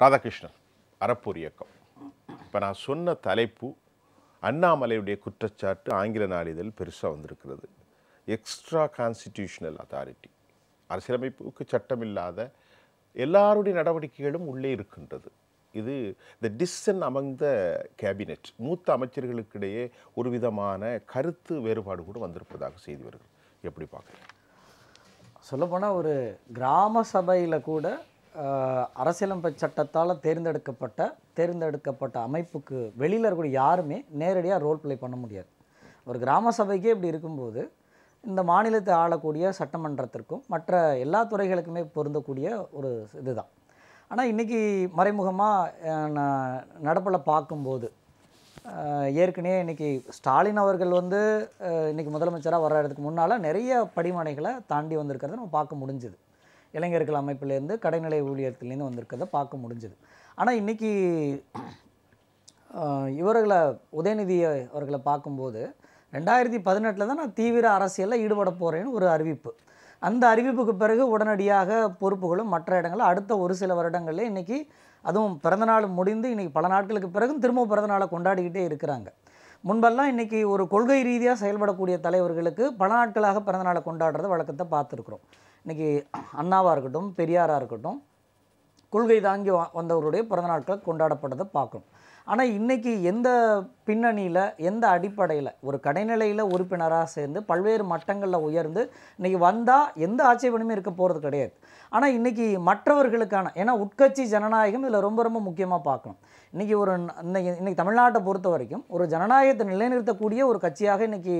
ராதாகிருஷ்ணன் அறப்பூர் இயக்கம் இப்போ நான் சொன்ன தலைப்பு அண்ணாமலையுடைய குற்றச்சாட்டு ஆங்கில நாளிதழ் பெருசாக வந்திருக்கிறது எக்ஸ்ட்ரா கான்ஸ்டிடியூஷனல் அத்தாரிட்டி அரசியலமைப்புக்கு சட்டமில்லாத எல்லாருடைய நடவடிக்கைகளும் உள்ளே இருக்கின்றது இது த டிஸ்டன் அமங் கேபினெட் மூத்த அமைச்சர்களுக்கிடையே ஒரு விதமான கருத்து வேறுபாடு கூட வந்திருப்பதாக செய்தி வருகிறது எப்படி பார்க்குறேன் சொல்லப்போனால் ஒரு கிராம சபையில் கூட அரசியலமைப்பு சட்டத்தால் தேர்ந்தெடுக்கப்பட்ட தேர்ந்தெடுக்கப்பட்ட அமைப்புக்கு வெளியில் இருக்கக்கூடிய யாருமே நேரடியாக ரோல் ப்ளே பண்ண முடியாது ஒரு கிராம சபைக்கே இப்படி இருக்கும்போது இந்த மாநிலத்தை ஆளக்கூடிய சட்டமன்றத்திற்கும் மற்ற எல்லா துறைகளுக்குமே பொருந்தக்கூடிய ஒரு இதுதான் ஆனால் இன்றைக்கி மறைமுகமாக நான் நடப்பில் பார்க்கும்போது ஏற்கனவே இன்றைக்கி ஸ்டாலின் அவர்கள் வந்து இன்றைக்கி முதலமைச்சராக வர்றதுக்கு முன்னால் நிறைய படிமனைகளை தாண்டி வந்திருக்கிறத நம்ம பார்க்க முடிஞ்சுது இளைஞர்கள் அமைப்பிலேருந்து கடைநிலை ஊழியத்திலேருந்து வந்திருக்கிறத பார்க்க முடிஞ்சது ஆனால் இன்றைக்கி இவர்களை உதயநிதி அவர்களை பார்க்கும்போது ரெண்டாயிரத்தி பதினெட்டில் தான் நான் தீவிர அரசியலில் ஈடுபட போகிறேன்னு ஒரு அறிவிப்பு அந்த அறிவிப்புக்கு பிறகு உடனடியாக பொறுப்புகளும் மற்ற இடங்களில் அடுத்த ஒரு சில வருடங்களில் இன்றைக்கி அதுவும் பிறந்தநாள் முடிந்து இன்றைக்கி பல நாட்களுக்கு பிறகும் திரும்ப பிறந்தநாளை கொண்டாடிக்கிட்டே இருக்கிறாங்க முன்பெல்லாம் இன்றைக்கி ஒரு கொள்கை ரீதியாக செயல்படக்கூடிய தலைவர்களுக்கு பல நாட்களாக பிறந்தநாளை கொண்டாடுறத வழக்கத்தை பார்த்துருக்குறோம் இன்றைக்கி அண்ணாவாக இருக்கட்டும் பெரியாராக இருக்கட்டும் கொள்கை தாங்கி வந்தவருடைய பிறந்த நாட்களை கொண்டாடப்பட்டதை பார்க்கணும் ஆனால் இன்றைக்கி எந்த பின்னணியில் எந்த அடிப்படையில் ஒரு கடைநிலையில் உறுப்பினராக சேர்ந்து பல்வேறு மட்டங்களில் உயர்ந்து இன்றைக்கி வந்தால் எந்த ஆட்சேபனமே இருக்க போகிறது கிடையாது ஆனால் இன்றைக்கி மற்றவர்களுக்கான ஏன்னா உட்கட்சி ஜனநாயகம் இதில் ரொம்ப ரொம்ப முக்கியமாக பார்க்கணும் இன்றைக்கி ஒரு இன்னைக்கு இன்றைக்கி தமிழ்நாட்டை பொறுத்த வரைக்கும் ஒரு ஜனநாயகத்தை நிலைநிறுத்தக்கூடிய ஒரு கட்சியாக இன்றைக்கி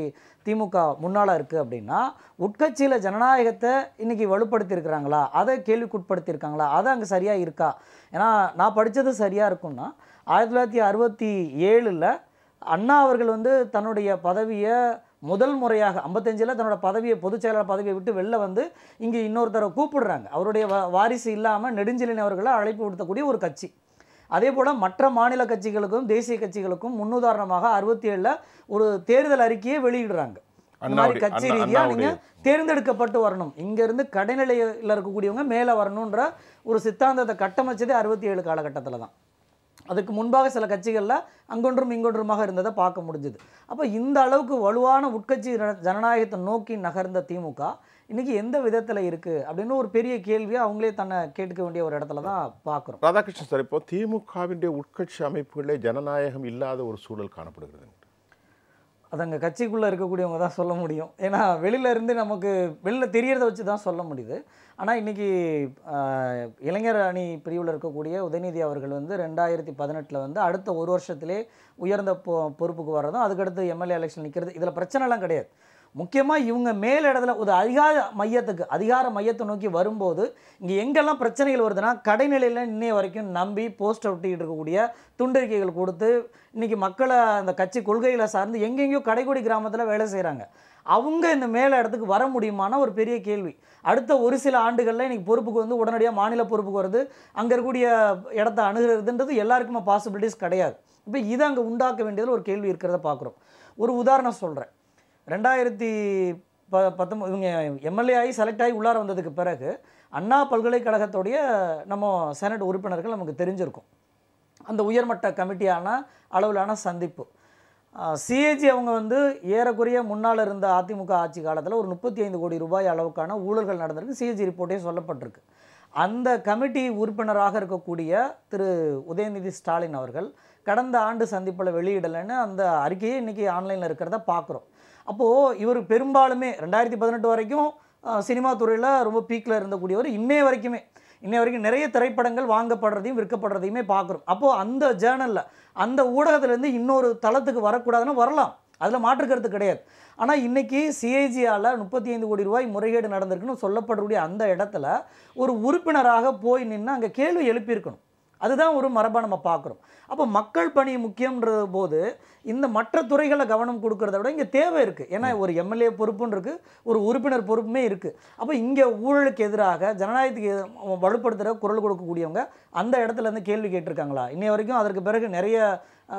திமுக முன்னால் இருக்குது அப்படின்னா உட்கட்சியில் ஜனநாயகத்தை இன்றைக்கி வலுப்படுத்தியிருக்கிறாங்களா அதை கேள்விக்குட்படுத்தியிருக்காங்களா அதை அங்கே சரியாக சரியாக இருக்கா ஏன்னா நான் படித்தது சரியாக இருக்கும்னா ஆயிரத்தி தொள்ளாயிரத்தி அறுபத்தி ஏழில் அண்ணா அவர்கள் வந்து தன்னுடைய பதவியை முதல் முறையாக ஐம்பத்தஞ்சில் தன்னோட பதவியை பொதுச் செயலாளர் பதவியை விட்டு வெளில வந்து இங்கே இன்னொருத்தரை கூப்பிடுறாங்க அவருடைய வாரிசு இல்லாமல் நெடுஞ்சலின் அவர்களை அழைப்பு கொடுத்தக்கூடிய ஒரு கட்சி அதே போல் மற்ற மாநில கட்சிகளுக்கும் தேசிய கட்சிகளுக்கும் முன்னுதாரணமாக அறுபத்தி ஏழில் ஒரு தேர்தல் அறிக்கையை வெளியிடுறாங்க மாதிரி கட்சி ரீதியாக நீங்கள் தேர்ந்தெடுக்கப்பட்டு வரணும் இங்கேருந்து கடைநிலையில் இருக்கக்கூடியவங்க மேலே வரணுன்ற ஒரு சித்தாந்தத்தை கட்டமைச்சதே அறுபத்தி ஏழு காலகட்டத்தில் தான் அதுக்கு முன்பாக சில கட்சிகளில் அங்கொன்றும் இங்கொன்றுமாக இருந்ததை பார்க்க முடிஞ்சுது அப்போ இந்த அளவுக்கு வலுவான உட்கட்சி ஜனநாயகத்தை நோக்கி நகர்ந்த திமுக இன்றைக்கி எந்த விதத்தில் இருக்குது அப்படின்னு ஒரு பெரிய கேள்வியை அவங்களே தன்னை கேட்க வேண்டிய ஒரு இடத்துல தான் பார்க்குறோம் ராதாகிருஷ்ணன் சார் இப்போ திமுகவினுடைய உட்கட்சி அமைப்புகளே ஜனநாயகம் இல்லாத ஒரு சூழல் காணப்படுகிறது அது அங்கே கட்சிக்குள்ளே இருக்கக்கூடியவங்க தான் சொல்ல முடியும் ஏன்னா வெளியில இருந்து நமக்கு வெளியில் தெரியறத வச்சு தான் சொல்ல முடியுது ஆனால் இன்றைக்கி இளைஞர் அணி பிரிவில் இருக்கக்கூடிய உதயநிதி அவர்கள் வந்து ரெண்டாயிரத்தி பதினெட்டில் வந்து அடுத்த ஒரு வருஷத்திலே உயர்ந்த பொ பொறுப்புக்கு வர்றதும் அதுக்கடுத்து எம்எல்ஏ எலெக்ஷன் நிற்கிறது இதில் பிரச்சனைலாம் கிடையாது முக்கியமாக இவங்க மேல் இடத்துல ஒரு அதிகார மையத்துக்கு அதிகார மையத்தை நோக்கி வரும்போது இங்கே எங்கெல்லாம் பிரச்சனைகள் வருதுன்னா கடைநிலையில் இன்னைய வரைக்கும் நம்பி போஸ்ட் ஒட்டிக்கிட்டு இருக்கக்கூடிய துண்டறிக்கைகள் கொடுத்து இன்றைக்கி மக்களை அந்த கட்சி கொள்கைகளை சார்ந்து எங்கெங்கேயோ கடைக்குடி கிராமத்தில் வேலை செய்கிறாங்க அவங்க இந்த மேல இடத்துக்கு வர முடியுமான ஒரு பெரிய கேள்வி அடுத்த ஒரு சில ஆண்டுகளில் இன்றைக்கி பொறுப்புக்கு வந்து உடனடியாக மாநில பொறுப்புக்கு வருது அங்கே இருக்கக்கூடிய இடத்த அணுகிறதுன்றது எல்லாருக்குமே பாசிபிலிட்டிஸ் கிடையாது இப்போ இதை அங்கே உண்டாக்க வேண்டியதில் ஒரு கேள்வி இருக்கிறத பார்க்குறோம் ஒரு உதாரணம் சொல்கிறேன் ரெண்டாயிரத்தி ப பத்தொம்போது இவங்க எம்எல்ஏ ஆகி செலக்ட் ஆகி உள்ளார வந்ததுக்கு பிறகு அண்ணா பல்கலைக்கழகத்துடைய நம்ம செனட் உறுப்பினர்கள் நமக்கு தெரிஞ்சிருக்கும் அந்த உயர்மட்ட கமிட்டியான அளவிலான சந்திப்பு சிஏஜி அவங்க வந்து ஏறக்குறைய முன்னால் இருந்த அதிமுக ஆட்சி காலத்தில் ஒரு முப்பத்தி ஐந்து கோடி ரூபாய் அளவுக்கான ஊழல்கள் நடந்திருக்கு சிஏஜி ரிப்போர்ட்டே சொல்லப்பட்டிருக்கு அந்த கமிட்டி உறுப்பினராக இருக்கக்கூடிய திரு உதயநிதி ஸ்டாலின் அவர்கள் கடந்த ஆண்டு சந்திப்பில் வெளியிடலைன்னு அந்த அறிக்கையை இன்றைக்கி ஆன்லைனில் இருக்கிறத பார்க்குறோம் அப்போது இவர் பெரும்பாலுமே ரெண்டாயிரத்தி பதினெட்டு வரைக்கும் சினிமா துறையில் ரொம்ப பீக்கில் இருந்தக்கூடியவர் இன்னைய வரைக்குமே இன்னை வரைக்கும் நிறைய திரைப்படங்கள் வாங்கப்படுறதையும் விற்கப்படுறதையுமே பார்க்குறோம் அப்போது அந்த ஜேர்னலில் அந்த ஊடகத்துலேருந்து இன்னொரு தளத்துக்கு வரக்கூடாதுன்னு வரலாம் அதில் மாற்றுக்கிறது கிடையாது ஆனால் இன்றைக்கி சிஐஜியால் முப்பத்தி ஐந்து கோடி ரூபாய் முறைகேடு நடந்திருக்குன்னு சொல்லப்படக்கூடிய அந்த இடத்துல ஒரு உறுப்பினராக போய் நின்று அங்கே கேள்வி எழுப்பியிருக்கணும் அதுதான் ஒரு மரபாக நம்ம பார்க்குறோம் அப்போ மக்கள் பணி முக்கியன்ற போது இந்த மற்ற துறைகளை கவனம் கொடுக்கறத விட இங்கே தேவை இருக்குது ஏன்னா ஒரு எம்எல்ஏ பொறுப்புன்னு இருக்குது ஒரு உறுப்பினர் பொறுப்புமே இருக்குது அப்போ இங்கே ஊழலுக்கு எதிராக ஜனநாயகத்துக்கு வலுப்படுத்துகிற குரல் கொடுக்கக்கூடியவங்க அந்த இடத்துல கேள்வி கேட்டிருக்காங்களா இன்னைய வரைக்கும் அதற்கு பிறகு நிறைய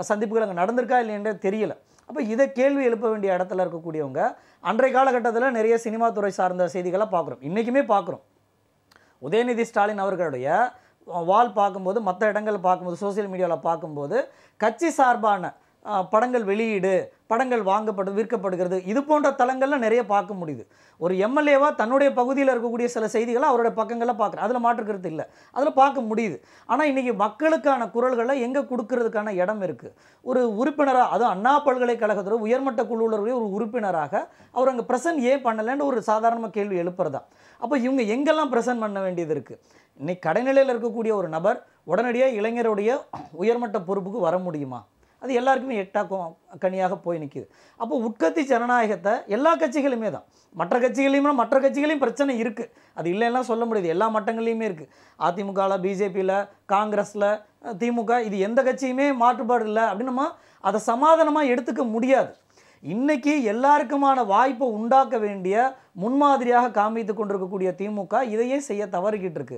சந்திப்புகள் அங்கே நடந்திருக்கா இல்லைன்றே தெரியலை அப்போ இதை கேள்வி எழுப்ப வேண்டிய இடத்துல இருக்கக்கூடியவங்க அன்றைய காலகட்டத்தில் நிறைய சினிமா துறை சார்ந்த செய்திகளை பார்க்குறோம் இன்றைக்குமே பார்க்குறோம் உதயநிதி ஸ்டாலின் அவர்களுடைய வால் பார்க்கும்போது மற்ற இடங்கள் பார்க்கும்போது சோசியல் மீடியாவில் பார்க்கும்போது கட்சி சார்பான படங்கள் வெளியீடு படங்கள் வாங்கப்படு விற்கப்படுகிறது இது போன்ற தளங்களில் நிறைய பார்க்க முடியுது ஒரு எம்எல்ஏவாக தன்னுடைய பகுதியில் இருக்கக்கூடிய சில செய்திகளை அவருடைய பக்கங்களில் பார்க்குறேன் அதில் மாற்றுக்கிறது இல்லை அதில் பார்க்க முடியுது ஆனால் இன்றைக்கி மக்களுக்கான குரல்களை எங்கே கொடுக்கறதுக்கான இடம் இருக்குது ஒரு உறுப்பினராக அதுவும் அண்ணா பல்கலைக்கழகத்தில் உயர்மட்ட குழுவுடைய ஒரு உறுப்பினராக அவர் அங்கே ப்ரெசன்ட் ஏன் பண்ணலைன்னு ஒரு சாதாரணமாக கேள்வி எழுப்புறதா அப்போ இவங்க எங்கெல்லாம் ப்ரெசன்ட் பண்ண வேண்டியது இருக்குது இன்னைக்கு கடைநிலையில் இருக்கக்கூடிய ஒரு நபர் உடனடியாக இளைஞருடைய உயர்மட்ட பொறுப்புக்கு வர முடியுமா அது எல்லாருக்குமே எட்டாக்கும் கனியாக போய் நிற்கிது அப்போ உட்கத்தி ஜனநாயகத்தை எல்லா கட்சிகளுமே தான் மற்ற கட்சிகளையுமே மற்ற கட்சிகளையும் பிரச்சனை இருக்குது அது இல்லைன்னா சொல்ல முடியுது எல்லா மட்டங்கள்லையுமே இருக்குது அதிமுகவில் பிஜேபியில் காங்கிரஸில் திமுக இது எந்த கட்சியுமே மாற்றுப்பாடு இல்லை அப்படின்னு நம்ம அதை சமாதானமாக எடுத்துக்க முடியாது இன்றைக்கி எல்லாருக்குமான வாய்ப்பை உண்டாக்க வேண்டிய முன்மாதிரியாக காமித்து கொண்டிருக்கக்கூடிய திமுக இதையே செய்ய தவறுகிட்டு இருக்கு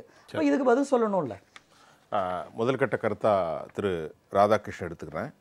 இதுக்கு பதில் சொல்லணும்ல முதல்கட்ட கருத்தாக திரு ராதாகிருஷ்ணன் எடுத்துக்கிறேன்